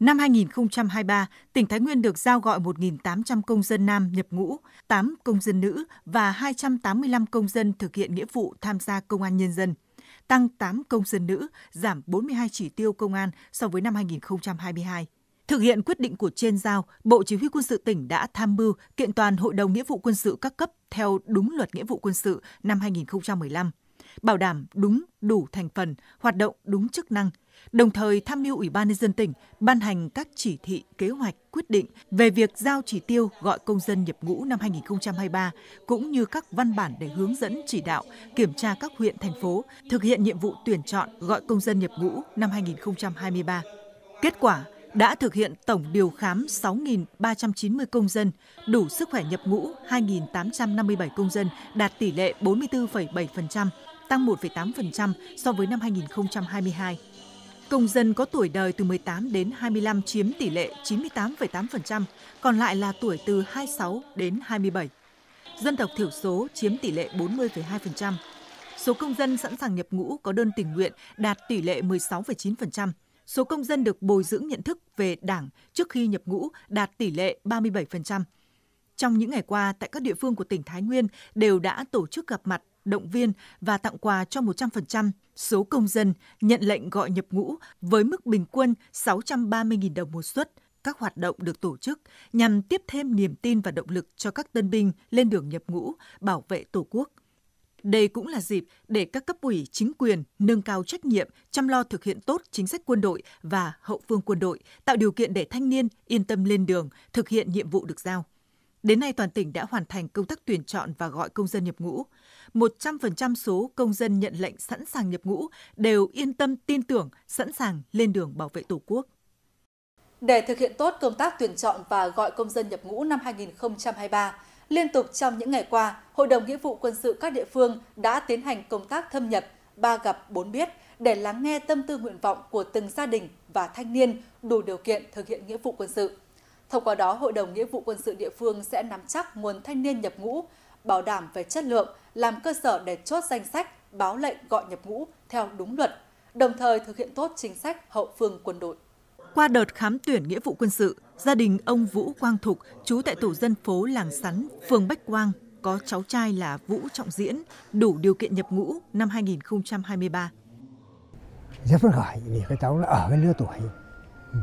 Năm 2023, tỉnh Thái Nguyên được giao gọi 1.800 công dân nam nhập ngũ, 8 công dân nữ và 285 công dân thực hiện nghĩa vụ tham gia công an nhân dân, tăng 8 công dân nữ, giảm 42 chỉ tiêu công an so với năm 2022. Thực hiện quyết định của trên giao, Bộ Chỉ huy quân sự tỉnh đã tham mưu kiện toàn Hội đồng Nghĩa vụ quân sự các cấp theo đúng luật nghĩa vụ quân sự năm 2015 bảo đảm đúng đủ thành phần, hoạt động đúng chức năng, đồng thời tham mưu Ủy ban nhân dân tỉnh ban hành các chỉ thị, kế hoạch, quyết định về việc giao chỉ tiêu gọi công dân nhập ngũ năm 2023 cũng như các văn bản để hướng dẫn chỉ đạo, kiểm tra các huyện thành phố thực hiện nhiệm vụ tuyển chọn gọi công dân nhập ngũ năm 2023. Kết quả đã thực hiện tổng điều khám 6.390 công dân, đủ sức khỏe nhập ngũ 2.857 công dân, đạt tỷ lệ 44,7%, tăng 1,8% so với năm 2022. Công dân có tuổi đời từ 18 đến 25 chiếm tỷ lệ 98,8%, còn lại là tuổi từ 26 đến 27. Dân tộc thiểu số chiếm tỷ lệ 40,2%. Số công dân sẵn sàng nhập ngũ có đơn tình nguyện đạt tỷ lệ 16,9%. Số công dân được bồi dưỡng nhận thức về Đảng trước khi nhập ngũ đạt tỷ lệ 37%. Trong những ngày qua, tại các địa phương của tỉnh Thái Nguyên đều đã tổ chức gặp mặt động viên và tặng quà cho 100% số công dân nhận lệnh gọi nhập ngũ với mức bình quân 630.000 đồng một suất. Các hoạt động được tổ chức nhằm tiếp thêm niềm tin và động lực cho các tân binh lên đường nhập ngũ, bảo vệ Tổ quốc. Đây cũng là dịp để các cấp ủy, chính quyền nâng cao trách nhiệm, chăm lo thực hiện tốt chính sách quân đội và hậu phương quân đội, tạo điều kiện để thanh niên yên tâm lên đường, thực hiện nhiệm vụ được giao. Đến nay toàn tỉnh đã hoàn thành công tác tuyển chọn và gọi công dân nhập ngũ. 100% số công dân nhận lệnh sẵn sàng nhập ngũ đều yên tâm tin tưởng, sẵn sàng lên đường bảo vệ Tổ quốc. Để thực hiện tốt công tác tuyển chọn và gọi công dân nhập ngũ năm 2023, liên tục trong những ngày qua, Hội đồng Nghĩa vụ Quân sự các địa phương đã tiến hành công tác thâm nhập, ba gặp bốn biết để lắng nghe tâm tư nguyện vọng của từng gia đình và thanh niên đủ điều kiện thực hiện nghĩa vụ quân sự. Thông qua đó, Hội đồng Nghĩa vụ Quân sự địa phương sẽ nắm chắc nguồn thanh niên nhập ngũ, bảo đảm về chất lượng, làm cơ sở để chốt danh sách, báo lệnh gọi nhập ngũ theo đúng luật, đồng thời thực hiện tốt chính sách hậu phương quân đội. Qua đợt khám tuyển nghĩa vụ quân sự, gia đình ông Vũ Quang Thục, chú tại tổ dân phố Làng Sắn, phường Bách Quang, có cháu trai là Vũ Trọng Diễn, đủ điều kiện nhập ngũ năm 2023. Rất phấn khởi vì cái cháu nó ở cái lứa tuổi ừ,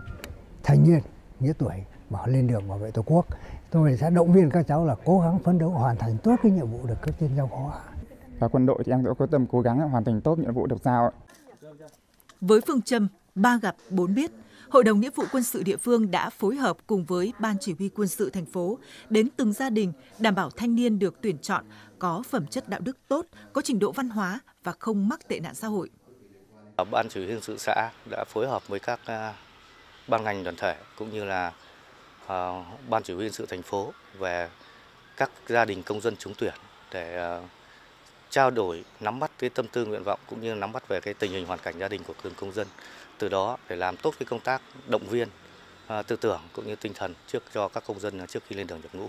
thanh niên, nghĩa tuổi, mà lên đường bảo vệ Tổ quốc tôi sẽ động viên các cháu là cố gắng phấn đấu hoàn thành tốt cái nhiệm vụ được cấp trên giao phó. Và quân đội thì em sẽ có tâm cố gắng hoàn thành tốt nhiệm vụ được giao. Với phương châm ba gặp bốn biết, Hội đồng Nghĩa vụ Quân sự địa phương đã phối hợp cùng với Ban Chỉ huy Quân sự thành phố đến từng gia đình đảm bảo thanh niên được tuyển chọn có phẩm chất đạo đức tốt, có trình độ văn hóa và không mắc tệ nạn xã hội. Ban Chỉ huy Quân sự xã đã phối hợp với các à, ban ngành đoàn thể cũng như là à, ban chỉ huy quân sự thành phố về các gia đình công dân trúng tuyển để à, trao đổi nắm bắt cái tâm tư nguyện vọng cũng như nắm bắt về cái tình hình hoàn cảnh gia đình của từng công dân từ đó để làm tốt cái công tác động viên à, tư tưởng cũng như tinh thần trước cho các công dân trước khi lên đường nhập ngũ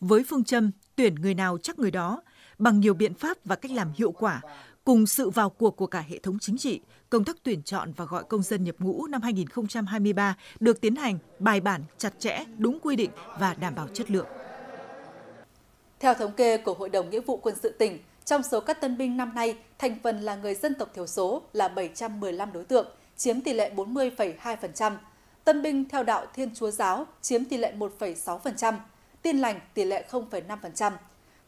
với phương châm tuyển người nào chắc người đó bằng nhiều biện pháp và cách làm hiệu quả cùng sự vào cuộc của cả hệ thống chính trị, công tác tuyển chọn và gọi công dân nhập ngũ năm 2023 được tiến hành bài bản, chặt chẽ, đúng quy định và đảm bảo chất lượng. Theo thống kê của Hội đồng Nghĩa vụ Quân sự tỉnh, trong số các tân binh năm nay, thành phần là người dân tộc thiểu số là 715 đối tượng, chiếm tỷ lệ 40,2%. Tân binh theo đạo Thiên Chúa Giáo chiếm tỷ lệ 1,6%, Tin Lành tỷ lệ 0,5%,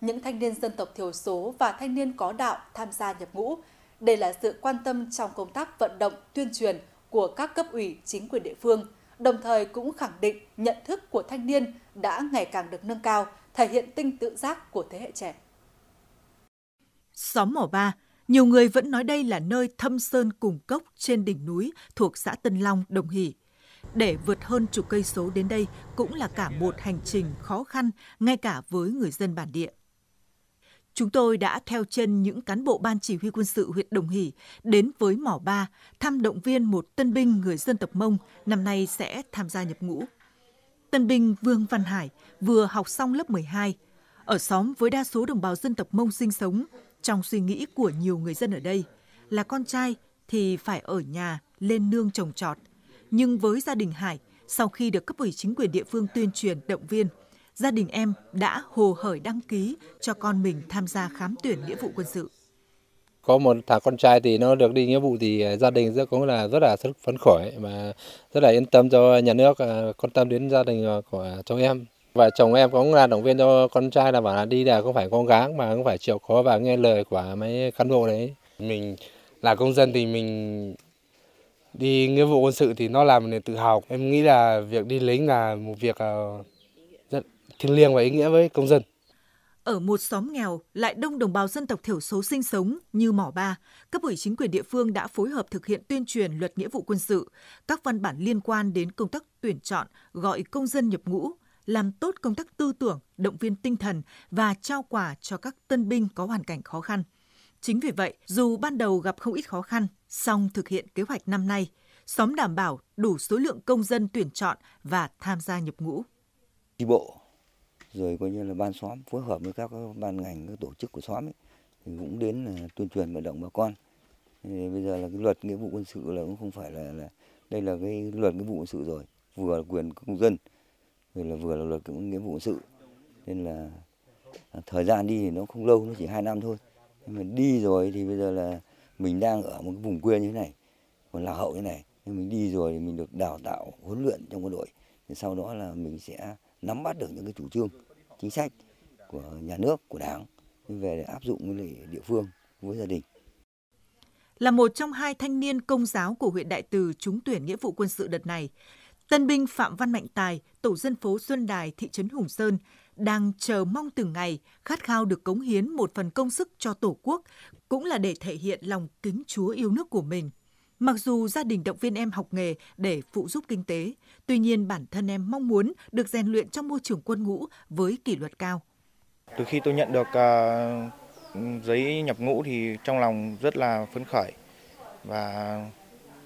những thanh niên dân tộc thiểu số và thanh niên có đạo tham gia nhập ngũ. Đây là sự quan tâm trong công tác vận động, tuyên truyền của các cấp ủy, chính quyền địa phương, đồng thời cũng khẳng định nhận thức của thanh niên đã ngày càng được nâng cao, thể hiện tinh tự giác của thế hệ trẻ. Xóm Mỏ Ba, nhiều người vẫn nói đây là nơi thâm sơn cùng cốc trên đỉnh núi thuộc xã Tân Long, Đồng Hỷ. Để vượt hơn chục cây số đến đây cũng là cả một hành trình khó khăn, ngay cả với người dân bản địa. Chúng tôi đã theo chân những cán bộ ban chỉ huy quân sự huyện Đồng Hỷ đến với mỏ ba thăm động viên một tân binh người dân tộc Mông năm nay sẽ tham gia nhập ngũ. Tân binh Vương Văn Hải vừa học xong lớp 12, ở xóm với đa số đồng bào dân tộc Mông sinh sống, trong suy nghĩ của nhiều người dân ở đây là con trai thì phải ở nhà lên nương trồng trọt. Nhưng với gia đình Hải, sau khi được cấp ủy chính quyền địa phương tuyên truyền động viên – gia đình em đã hồ hởi đăng ký cho con mình tham gia khám tuyển nghĩa vụ quân sự. Có một thằng con trai thì nó được đi nghĩa vụ thì à, gia đình rất cũng là rất là rất phấn khởi và rất là yên tâm cho nhà nước à, quan tâm đến gia đình của chồng em. Và chồng em cũng là động viên cho con trai là bảo là đi là không phải cố gắng mà cũng phải chịu khó và nghe lời của mấy cán bộ đấy. Mình là công dân thì mình đi nghĩa vụ quân sự thì nó làm niềm tự hào. Em nghĩ là việc đi lính là một việc à, thiêng liêng và ý nghĩa với công dân. Ở một xóm nghèo lại đông đồng bào dân tộc thiểu số sinh sống như Mỏ Ba, cấp ủy chính quyền địa phương đã phối hợp thực hiện tuyên truyền luật nghĩa vụ quân sự, các văn bản liên quan đến công tác tuyển chọn, gọi công dân nhập ngũ, làm tốt công tác tư tưởng, động viên tinh thần và trao quà cho các tân binh có hoàn cảnh khó khăn. Chính vì vậy, dù ban đầu gặp không ít khó khăn, song thực hiện kế hoạch năm nay, xóm đảm bảo đủ số lượng công dân tuyển chọn và tham gia nhập ngũ. Chi bộ rồi coi như là ban xóm phối hợp với các ban ngành các tổ chức của xóm ấy, thì cũng đến là tuyên truyền vận động bà con thì bây giờ là cái luật nghĩa vụ quân sự là cũng không phải là, là đây là cái luật nghĩa vụ quân sự rồi vừa là quyền công dân rồi là vừa là luật nghĩa vụ quân sự nên là à, thời gian đi thì nó không lâu nó chỉ hai năm thôi nhưng mà đi rồi thì bây giờ là mình đang ở một cái vùng quê như thế này còn là hậu như thế này nhưng mình đi rồi thì mình được đào tạo huấn luyện trong quân đội thì sau đó là mình sẽ nắm bắt được những cái chủ trương chính sách của nhà nước của đảng về để áp dụng với địa phương với gia đình là một trong hai thanh niên công giáo của huyện Đại Từ trúng tuyển nghĩa vụ quân sự đợt này. Tân binh Phạm Văn Mạnh Tài, tổ dân phố Xuân Đài, thị trấn Hùng Sơn, đang chờ mong từng ngày, khát khao được cống hiến một phần công sức cho Tổ quốc, cũng là để thể hiện lòng kính Chúa yêu nước của mình. Mặc dù gia đình động viên em học nghề để phụ giúp kinh tế, tuy nhiên bản thân em mong muốn được rèn luyện trong môi trường quân ngũ với kỷ luật cao. Từ khi tôi nhận được à, giấy nhập ngũ thì trong lòng rất là phấn khởi và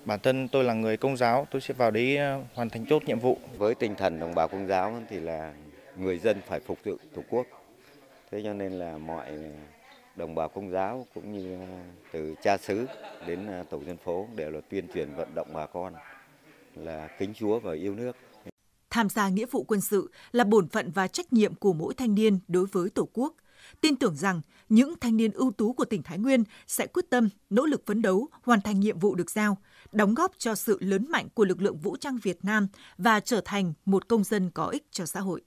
bản thân tôi là người công giáo, tôi sẽ vào đấy à, hoàn thành tốt nhiệm vụ. Với tinh thần đồng bào công giáo thì là người dân phải phục vụ Tổ quốc. Thế cho nên là mọi đồng bào công giáo cũng như à, từ cha xứ đến à, tổ dân phố đều là tuyên truyền vận động bà con là kính Chúa và yêu nước. Tham gia nghĩa vụ quân sự là bổn phận và trách nhiệm của mỗi thanh niên đối với Tổ quốc. Tin tưởng rằng những thanh niên ưu tú của tỉnh Thái Nguyên sẽ quyết tâm, nỗ lực phấn đấu, hoàn thành nhiệm vụ được giao, đóng góp cho sự lớn mạnh của lực lượng vũ trang Việt Nam và trở thành một công dân có ích cho xã hội.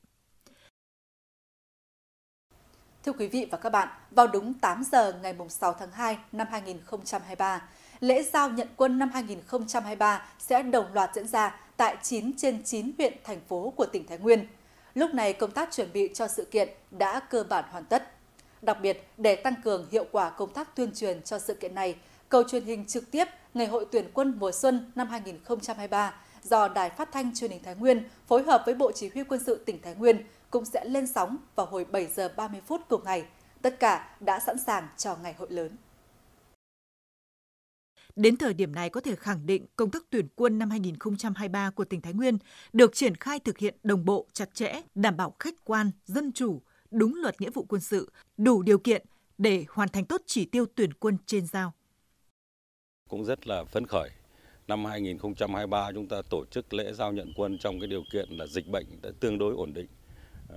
Thưa quý vị và các bạn, vào đúng 8 giờ ngày 6 tháng 2 năm 2023, lễ giao nhận quân năm 2023 sẽ đồng loạt diễn ra tại 9 trên 9 huyện, thành phố của tỉnh Thái Nguyên. Lúc này, công tác chuẩn bị cho sự kiện đã cơ bản hoàn tất. Đặc biệt, để tăng cường hiệu quả công tác tuyên truyền cho sự kiện này, cầu truyền hình trực tiếp Ngày hội tuyển quân mùa xuân năm 2023 do Đài Phát thanh Truyền hình Thái Nguyên phối hợp với Bộ Chỉ huy Quân sự tỉnh Thái Nguyên cũng sẽ lên sóng vào hồi 7 giờ 30 phút cùng ngày. Tất cả đã sẵn sàng cho ngày hội lớn. Đến thời điểm này có thể khẳng định công tác tuyển quân năm 2023 của tỉnh Thái Nguyên được triển khai thực hiện đồng bộ, chặt chẽ, đảm bảo khách quan, dân chủ, đúng luật nghĩa vụ quân sự, đủ điều kiện để hoàn thành tốt chỉ tiêu tuyển quân trên giao. Cũng rất là phấn khởi. Năm 2023 chúng ta tổ chức lễ giao nhận quân trong cái điều kiện là dịch bệnh đã tương đối ổn định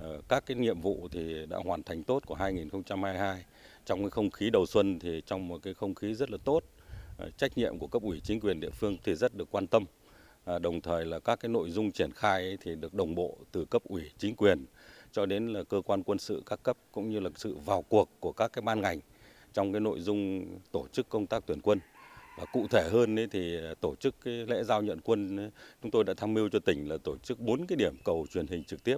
Ờ, các cái nhiệm vụ thì đã hoàn thành tốt của 2022 trong cái không khí đầu xuân thì trong một cái không khí rất là tốt ờ, trách nhiệm của cấp ủy chính quyền địa phương thì rất được quan tâm ờ, đồng thời là các cái nội dung triển khai thì được đồng bộ từ cấp ủy chính quyền cho đến là cơ quan quân sự các cấp cũng như là sự vào cuộc của các cái ban ngành trong cái nội dung tổ chức công tác tuyển quân và cụ thể hơn ấy thì tổ chức cái lễ giao nhận quân chúng tôi đã tham mưu cho tỉnh là tổ chức bốn cái điểm cầu truyền hình trực tiếp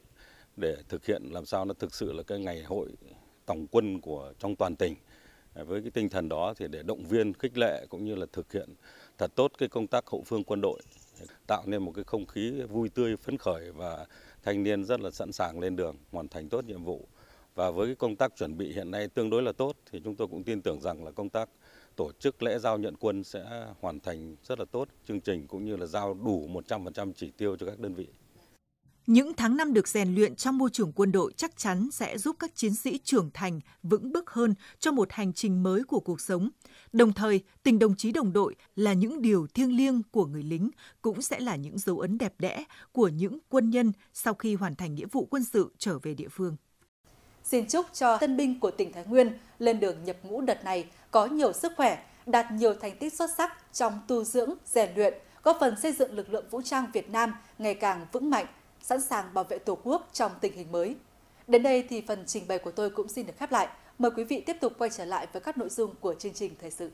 để thực hiện làm sao nó thực sự là cái ngày hội tổng quân của trong toàn tỉnh. À, với cái tinh thần đó thì để động viên, khích lệ cũng như là thực hiện thật tốt cái công tác hậu phương quân đội, tạo nên một cái không khí vui tươi, phấn khởi và thanh niên rất là sẵn sàng lên đường hoàn thành tốt nhiệm vụ. Và với cái công tác chuẩn bị hiện nay tương đối là tốt thì chúng tôi cũng tin tưởng rằng là công tác tổ chức lễ giao nhận quân sẽ hoàn thành rất là tốt chương trình cũng như là giao đủ 100% chỉ tiêu cho các đơn vị. Những tháng năm được rèn luyện trong môi trường quân đội chắc chắn sẽ giúp các chiến sĩ trưởng thành vững bước hơn cho một hành trình mới của cuộc sống. Đồng thời, tình đồng chí đồng đội là những điều thiêng liêng của người lính, cũng sẽ là những dấu ấn đẹp đẽ của những quân nhân sau khi hoàn thành nghĩa vụ quân sự trở về địa phương. Xin chúc cho tân binh của tỉnh Thái Nguyên lên đường nhập ngũ đợt này có nhiều sức khỏe, đạt nhiều thành tích xuất sắc trong tu dưỡng, rèn luyện, góp phần xây dựng lực lượng vũ trang Việt Nam ngày càng vững mạnh, sẵn sàng bảo vệ Tổ quốc trong tình hình mới. Đến đây thì phần trình bày của tôi cũng xin được khép lại. Mời quý vị tiếp tục quay trở lại với các nội dung của chương trình thời sự.